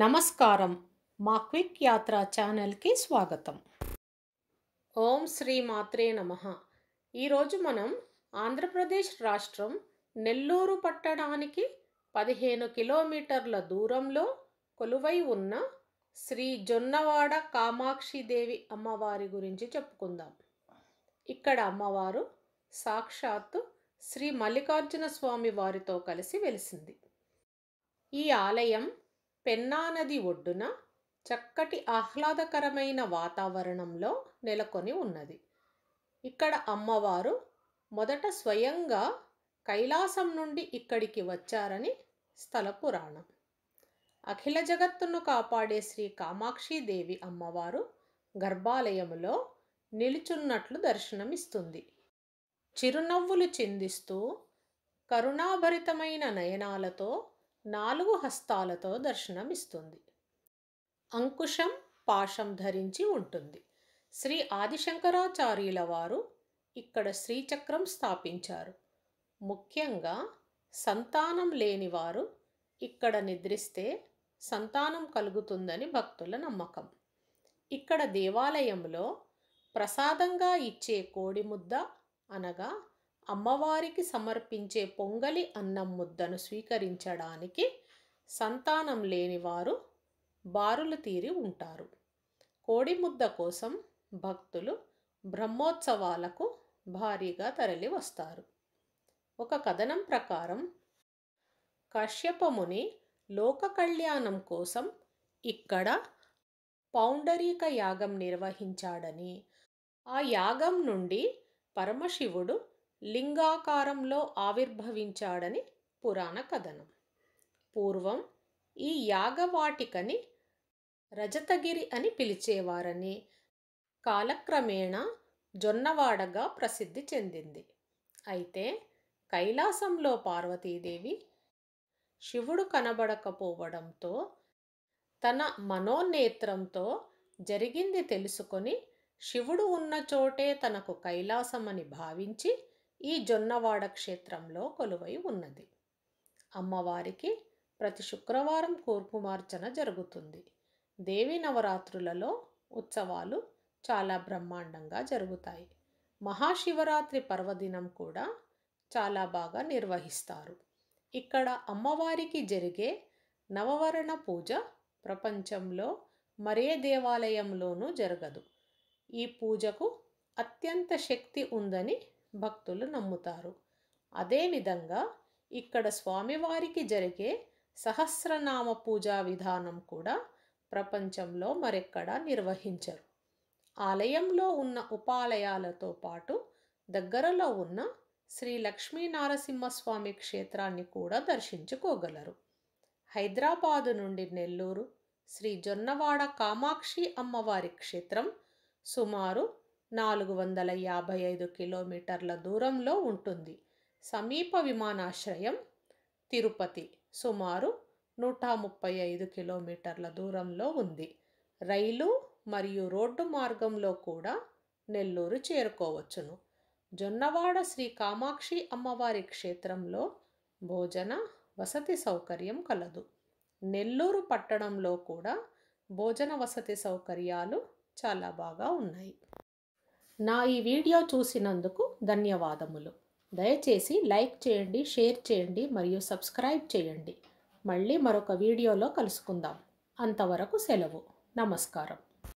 నమస్కారం మా క్విక్ యాత్ర ఛానల్కి స్వాగతం ఓం శ్రీ మాత్రే నమ ఈరోజు మనం ఆంధ్రప్రదేశ్ రాష్ట్రం నెల్లూరు పట్టణానికి పదిహేను కిలోమీటర్ల దూరంలో కొలువై ఉన్న శ్రీ జొన్నవాడ కామాక్షిదేవి అమ్మవారి గురించి చెప్పుకుందాం ఇక్కడ అమ్మవారు సాక్షాత్తు శ్రీ మల్లికార్జున స్వామి వారితో కలిసి వెలిసింది ఈ ఆలయం పెన్నానది ఒడ్డున చక్కటి ఆహ్లాదకరమైన వాతావరణంలో నెలకొని ఉన్నది ఇక్కడ అమ్మవారు మొదట స్వయంగా కైలాసం నుండి ఇక్కడికి వచ్చారని స్థల పురాణం అఖిల జగత్తును కాపాడే శ్రీ కామాక్షిదేవి అమ్మవారు గర్భాలయములో నిలుచున్నట్లు దర్శనమిస్తుంది చిరునవ్వులు చిందిస్తూ కరుణాభరితమైన నయనాలతో నాలుగు హస్తాలతో దర్శనమిస్తుంది అంకుశం పాశం ధరించి ఉంటుంది శ్రీ ఆదిశంకరాచార్యుల వారు ఇక్కడ శ్రీచక్రం స్థాపించారు ముఖ్యంగా సంతానం లేనివారు ఇక్కడ నిద్రిస్తే సంతానం కలుగుతుందని భక్తుల నమ్మకం ఇక్కడ దేవాలయంలో ప్రసాదంగా ఇచ్చే కోడిముద్ద అనగా అమ్మవారికి సమర్పించే పొంగలి అన్నం ముద్దను స్వీకరించడానికి సంతానం లేనివారు బారులు తీరి ఉంటారు కోడి ముద్ద కోసం భక్తులు బ్రహ్మోత్సవాలకు భారీగా తరలి వస్తారు ఒక కథనం ప్రకారం కశ్యపముని లోక కళ్యాణం కోసం ఇక్కడ పౌండరీక యాగం నిర్వహించాడని ఆ యాగం నుండి పరమశివుడు లింగాకారంలో ఆవిర్భవించాడని పురాణ కథనం పూర్వం ఈ యాగవాటికని రజతగిరి అని పిలిచేవారని కాలక్రమేణా జొన్నవాడగా ప్రసిద్ధి చెందింది అయితే కైలాసంలో పార్వతీదేవి శివుడు కనబడకపోవడంతో తన మనోనేత్రంతో జరిగింది తెలుసుకొని శివుడు ఉన్న చోటే తనకు కైలాసమని భావించి ఈ జొన్నవాడ క్షేత్రంలో కొలువై ఉన్నది అమ్మవారికి ప్రతి శుక్రవారం కూర్పుమార్చన జరుగుతుంది దేవి నవరాత్రులలో ఉత్సవాలు చాలా బ్రహ్మాండంగా జరుగుతాయి మహాశివరాత్రి పర్వదినం కూడా చాలా బాగా నిర్వహిస్తారు ఇక్కడ అమ్మవారికి జరిగే నవవరణ పూజ ప్రపంచంలో మరే దేవాలయంలోనూ జరగదు ఈ పూజకు అత్యంత శక్తి ఉందని భక్తులు నమ్ముతారు అదేవిధంగా ఇక్కడ స్వామివారికి జరిగే సహస్రనామ పూజా విధానం కూడా ప్రపంచంలో మరెక్కడా నిర్వహించరు ఆలయంలో ఉన్న ఉపాలయాలతో పాటు దగ్గరలో ఉన్న శ్రీ లక్ష్మీనారసింహస్వామి క్షేత్రాన్ని కూడా దర్శించుకోగలరు హైదరాబాదు నుండి నెల్లూరు శ్రీ జొన్నవాడ కామాక్షి అమ్మవారి క్షేత్రం సుమారు నాలుగు వందల యాభై ఐదు కిలోమీటర్ల దూరంలో ఉంటుంది సమీప విమానాశ్రయం తిరుపతి సుమారు నూట ముప్పై ఐదు కిలోమీటర్ల దూరంలో ఉంది రైలు మరియు రోడ్డు మార్గంలో కూడా నెల్లూరు చేరుకోవచ్చును జొన్నవాడ శ్రీ కామాక్షి అమ్మవారి క్షేత్రంలో భోజన వసతి సౌకర్యం కలదు నెల్లూరు పట్టణంలో కూడా భోజన వసతి సౌకర్యాలు చాలా బాగా ఉన్నాయి నా ఈ వీడియో చూసినందుకు ధన్యవాదములు దయచేసి లైక్ చేయండి షేర్ చేయండి మరియు సబ్స్క్రైబ్ చేయండి మళ్ళీ మరొక వీడియోలో కలుసుకుందాం అంతవరకు సెలవు నమస్కారం